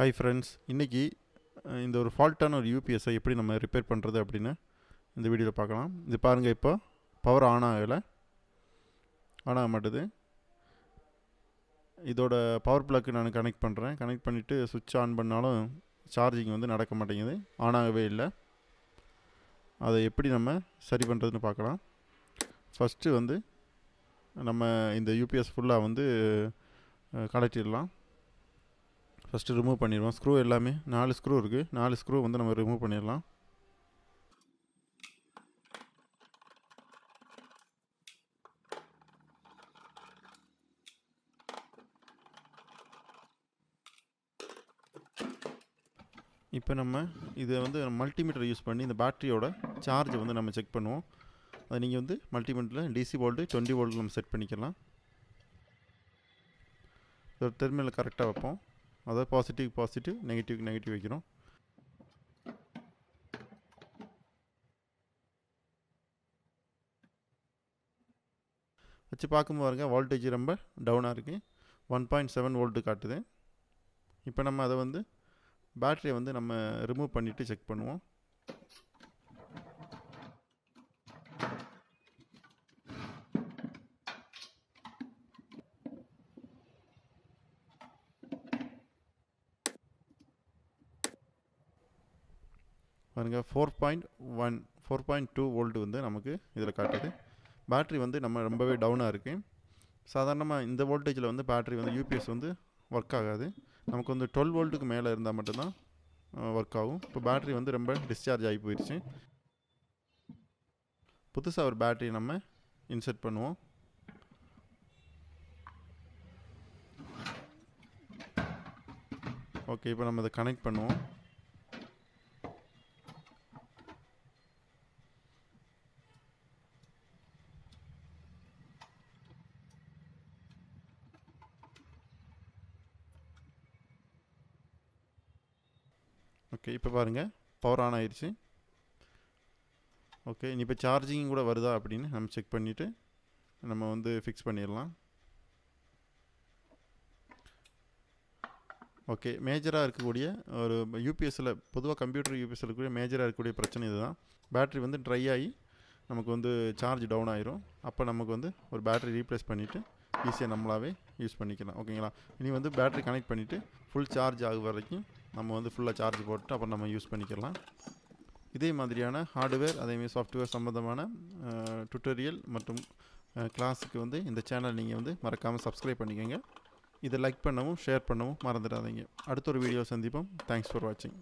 hi friends இன்றைக்கி இந்த ஒரு ஃபால்ட்டான ஒரு யூபிஎஸ்ஸை எப்படி நம்ம ரிப்பேர் பண்ணுறது அப்படின்னு இந்த வீடியோவில் பார்க்கலாம் இது பாருங்கள் இப்போ பவர் ஆன் ஆகலை ஆன் ஆக மாட்டுது இதோட பவர் பிளாக்கு நான் கனெக்ட் பண்ணுறேன் கனெக்ட் பண்ணிவிட்டு சுவிட்ச் ஆன் பண்ணாலும் சார்ஜிங் வந்து நடக்க மாட்டேங்குது ஆன் ஆகவே இல்லை அதை எப்படி நம்ம சரி பண்ணுறதுன்னு பார்க்கலாம் ஃபஸ்ட்டு வந்து நம்ம இந்த யூபிஎஸ் ஃபுல்லாக வந்து கலெக்டிடலாம் ஃபஸ்ட்டு ரிமூவ் பண்ணிடுவோம் ஸ்க்ரூ எல்லாமே நாலு ஸ்க்ரூ இருக்குது நாலு ஸ்க்ரூ வந்து நம்ம ரிமூவ் பண்ணிடலாம் இப்போ நம்ம இதை வந்து மல்டிமீட்டர் யூஸ் பண்ணி இந்த பேட்டரியோட சார்ஜ் வந்து நம்ம செக் பண்ணுவோம் அதை நீங்கள் வந்து மல்டிமீட்டரில் டிசி வோல்ட்டு டுவெண்ட்டி வோல்ட் நம்ம செட் பண்ணிக்கலாம் ஒரு தெருமையில் கரெக்டாக வைப்போம் அதாவது பாசிட்டிவ் பாசிட்டிவ் நெகட்டிவ் நெகட்டிவ் வைக்கிறோம் வச்சு பார்க்கும்போது பாருங்க வோல்டேஜ் ரொம்ப டவுனாக இருக்குது ஒன் பாயிண்ட் செவன் வோல்ட்டு காட்டுது இப்போ நம்ம அதை வந்து பேட்டரியை வந்து நம்ம ரிமூவ் பண்ணிவிட்டு செக் பண்ணுவோம் பாருங்கள் four point one four point two volt வந்து நமக்கு இதில் காட்டுது பேட்ரி வந்து நம்ம ரொம்பவே டவுனாக இருக்குது சாதாரணமாக இந்த வோல்டேஜில் வந்து பேட்ரி வந்து யூபிஎஸ் வந்து ஒர்க் ஆகாது நமக்கு வந்து டுவெல் வோல்ட்டுக்கு மேலே இருந்தால் மட்டும்தான் ஒர்க் ஆகும் இப்போ பேட்ரி வந்து ரொம்ப டிஸ்சார்ஜ் ஆகி போயிடுச்சு புதுசாக ஒரு பேட்ரி நம்ம இன்செர்ட் பண்ணுவோம் ஓகே இப்போ நம்ம இதை கனெக்ட் பண்ணுவோம் ஓகே இப்போ பாருங்கள் பவர் ஆன் ஆயிடுச்சு ஓகே இனி இப்போ சார்ஜிங் கூட வருதா அப்படின்னு நம்ம செக் பண்ணிவிட்டு நம்ம வந்து ஃபிக்ஸ் பண்ணிடலாம் ஓகே மேஜராக இருக்கக்கூடிய ஒரு யூபிஎஸ்சில் பொதுவாக கம்ப்யூட்டர் யூபிஎஸ்சில் இருக்கக்கூடிய மேஜராக இருக்கக்கூடிய பிரச்சனை இதுதான் பேட்டரி வந்து ட்ரை ஆகி நமக்கு வந்து சார்ஜ் டவுன் ஆயிரும் அப்போ நமக்கு வந்து ஒரு பேட்ரி ரீப்ளேஸ் பண்ணிவிட்டு ஈஸியாக நம்மளாகவே யூஸ் பண்ணிக்கலாம் ஓகேங்களா இனி வந்து பேட்டரி கனெக்ட் பண்ணிவிட்டு ஃபுல் சார்ஜ் ஆகும் வரைக்கும் நம்ம வந்து ஃபுல்லாக சார்ஜ் போட்டு அப்புறம் நம்ம யூஸ் பண்ணிக்கலாம் இதே மாதிரியான ஹார்ட்வேர் அதேமாதிரி சாஃப்ட்வேர் சம்மந்தமான டுட்டோரியல் மற்றும் கிளாஸுக்கு வந்து இந்த சேனல் நீங்கள் வந்து மறக்காமல் சப்ஸ்கிரைப் பண்ணிக்கோங்க இதை லைக் பண்ணவும் ஷேர் பண்ணவும் மறந்துடாதீங்க அடுத்த ஒரு வீடியோ சந்திப்போம் தேங்க்ஸ் ஃபார் வாட்சிங்